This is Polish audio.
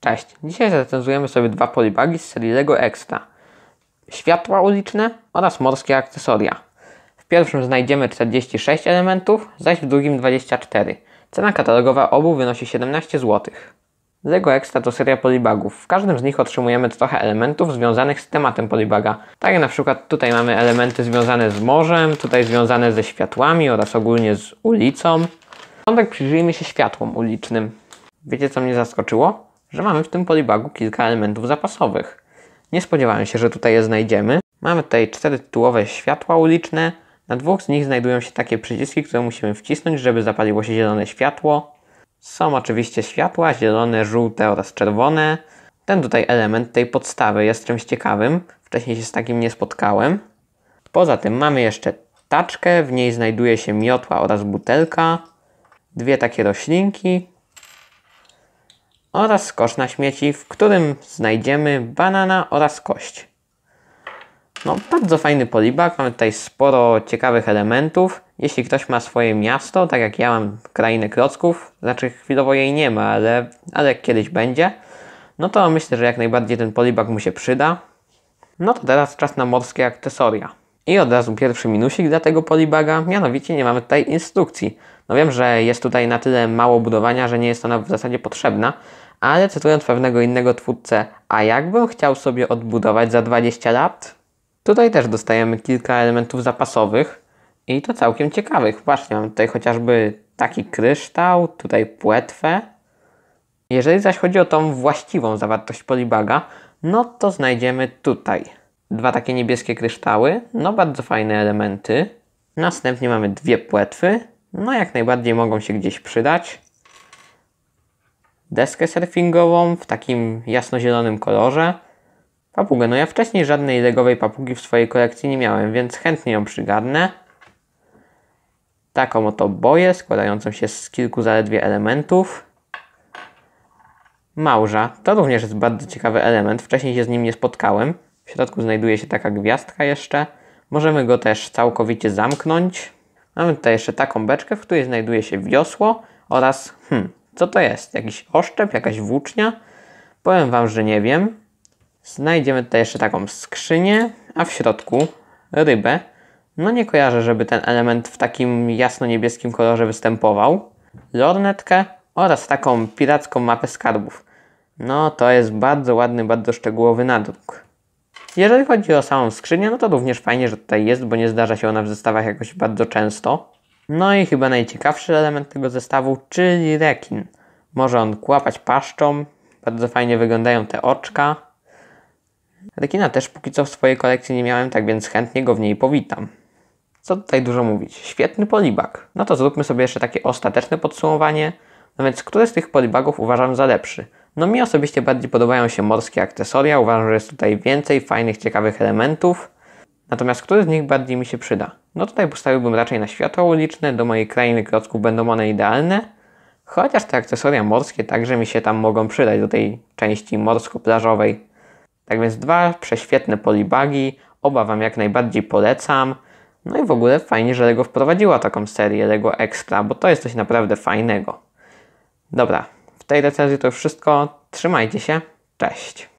Cześć, dzisiaj zrecenzujemy sobie dwa polibagi z serii LEGO Extra. Światła uliczne oraz morskie akcesoria. W pierwszym znajdziemy 46 elementów, zaś w drugim 24. Cena katalogowa obu wynosi 17 zł. LEGO Extra to seria polibagów. W każdym z nich otrzymujemy trochę elementów związanych z tematem polibaga. Tak na przykład tutaj mamy elementy związane z morzem, tutaj związane ze światłami oraz ogólnie z ulicą. Na początek przyjrzyjmy się światłom ulicznym. Wiecie co mnie zaskoczyło? że mamy w tym polybagu kilka elementów zapasowych. Nie spodziewałem się, że tutaj je znajdziemy. Mamy tutaj cztery tytułowe światła uliczne. Na dwóch z nich znajdują się takie przyciski, które musimy wcisnąć, żeby zapaliło się zielone światło. Są oczywiście światła zielone, żółte oraz czerwone. Ten tutaj element tej podstawy jest czymś ciekawym. Wcześniej się z takim nie spotkałem. Poza tym mamy jeszcze taczkę, w niej znajduje się miotła oraz butelka, dwie takie roślinki, oraz kosz na śmieci, w którym znajdziemy banana oraz kość. No, bardzo fajny polibak, mamy tutaj sporo ciekawych elementów. Jeśli ktoś ma swoje miasto, tak jak ja mam krainę klocków, znaczy chwilowo jej nie ma, ale, ale kiedyś będzie, no to myślę, że jak najbardziej ten polibak mu się przyda. No to teraz czas na morskie akcesoria. I od razu pierwszy minusik dla tego polibaga, mianowicie nie mamy tutaj instrukcji. No wiem, że jest tutaj na tyle mało budowania, że nie jest ona w zasadzie potrzebna, ale cytując pewnego innego twórcę, a jakbym chciał sobie odbudować za 20 lat? Tutaj też dostajemy kilka elementów zapasowych i to całkiem ciekawych. Właśnie mam tutaj chociażby taki kryształ, tutaj płetwę. Jeżeli zaś chodzi o tą właściwą zawartość polibaga, no to znajdziemy tutaj dwa takie niebieskie kryształy, no bardzo fajne elementy. Następnie mamy dwie płetwy, no jak najbardziej mogą się gdzieś przydać. Deskę surfingową w takim jasnozielonym kolorze. Papugę, no ja wcześniej żadnej legowej papugi w swojej kolekcji nie miałem, więc chętnie ją przygarnę. Taką oto boję składającą się z kilku zaledwie elementów. Małża, to również jest bardzo ciekawy element, wcześniej się z nim nie spotkałem. W środku znajduje się taka gwiazdka jeszcze. Możemy go też całkowicie zamknąć, Mamy tutaj jeszcze taką beczkę, w której znajduje się wiosło oraz hmm, co to jest? Jakiś oszczep, jakaś włócznia? Powiem Wam, że nie wiem. Znajdziemy tutaj jeszcze taką skrzynię, a w środku rybę. No nie kojarzę, żeby ten element w takim jasno-niebieskim kolorze występował. Lornetkę oraz taką piracką mapę skarbów. No to jest bardzo ładny, bardzo szczegółowy nadruk. Jeżeli chodzi o samą skrzynię, no to również fajnie, że tutaj jest, bo nie zdarza się ona w zestawach jakoś bardzo często. No i chyba najciekawszy element tego zestawu, czyli rekin. Może on kłapać paszczą, bardzo fajnie wyglądają te oczka. Rekina też póki co w swojej kolekcji nie miałem, tak więc chętnie go w niej powitam. Co tutaj dużo mówić, świetny polibak. No to zróbmy sobie jeszcze takie ostateczne podsumowanie. No więc, który z tych polibagów uważam za lepszy? No mi osobiście bardziej podobają się morskie akcesoria, uważam, że jest tutaj więcej fajnych, ciekawych elementów. Natomiast który z nich bardziej mi się przyda? No tutaj postawiłbym raczej na światło uliczne, do mojej krainy klocków będą one idealne. Chociaż te akcesoria morskie także mi się tam mogą przydać do tej części morsko-plażowej. Tak więc dwa prześwietne polibagi, oba Wam jak najbardziej polecam. No i w ogóle fajnie, że LEGO wprowadziła taką serię LEGO Extra, bo to jest coś naprawdę fajnego. Dobra, tej recenzji to już wszystko. Trzymajcie się. Cześć.